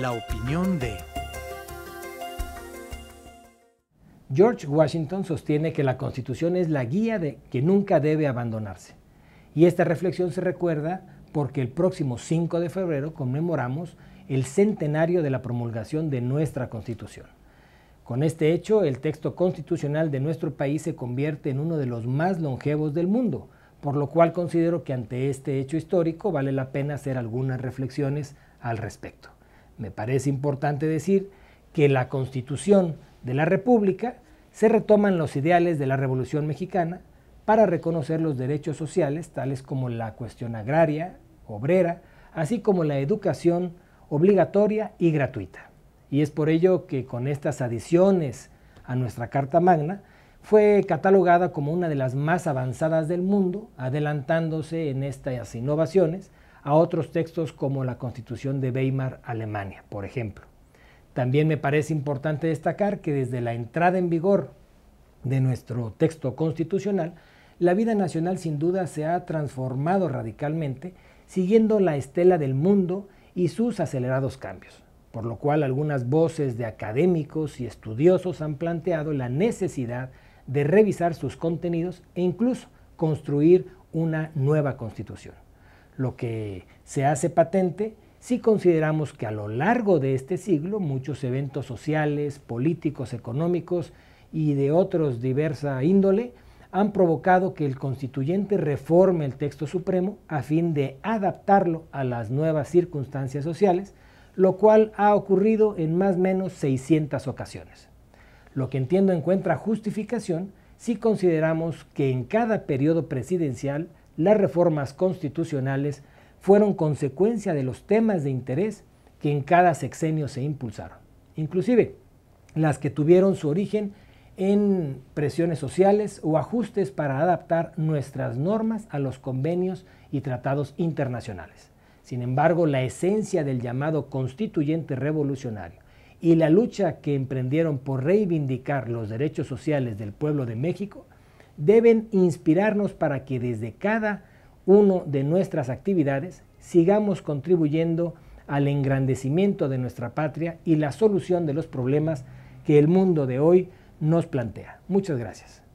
la opinión de... George Washington sostiene que la Constitución es la guía de que nunca debe abandonarse. Y esta reflexión se recuerda porque el próximo 5 de febrero conmemoramos el centenario de la promulgación de nuestra Constitución. Con este hecho, el texto constitucional de nuestro país se convierte en uno de los más longevos del mundo, por lo cual considero que ante este hecho histórico vale la pena hacer algunas reflexiones al respecto me parece importante decir que la Constitución de la República se retoman los ideales de la Revolución Mexicana para reconocer los derechos sociales, tales como la cuestión agraria, obrera, así como la educación obligatoria y gratuita. Y es por ello que con estas adiciones a nuestra Carta Magna, fue catalogada como una de las más avanzadas del mundo, adelantándose en estas innovaciones a otros textos como la Constitución de Weimar, Alemania, por ejemplo. También me parece importante destacar que desde la entrada en vigor de nuestro texto constitucional, la vida nacional sin duda se ha transformado radicalmente, siguiendo la estela del mundo y sus acelerados cambios, por lo cual algunas voces de académicos y estudiosos han planteado la necesidad de revisar sus contenidos e incluso construir una nueva constitución lo que se hace patente si consideramos que a lo largo de este siglo muchos eventos sociales, políticos, económicos y de otros diversa índole han provocado que el constituyente reforme el texto supremo a fin de adaptarlo a las nuevas circunstancias sociales, lo cual ha ocurrido en más o menos 600 ocasiones. Lo que entiendo encuentra justificación si consideramos que en cada periodo presidencial las reformas constitucionales fueron consecuencia de los temas de interés que en cada sexenio se impulsaron, inclusive las que tuvieron su origen en presiones sociales o ajustes para adaptar nuestras normas a los convenios y tratados internacionales. Sin embargo, la esencia del llamado constituyente revolucionario y la lucha que emprendieron por reivindicar los derechos sociales del pueblo de México deben inspirarnos para que desde cada uno de nuestras actividades sigamos contribuyendo al engrandecimiento de nuestra patria y la solución de los problemas que el mundo de hoy nos plantea. Muchas gracias.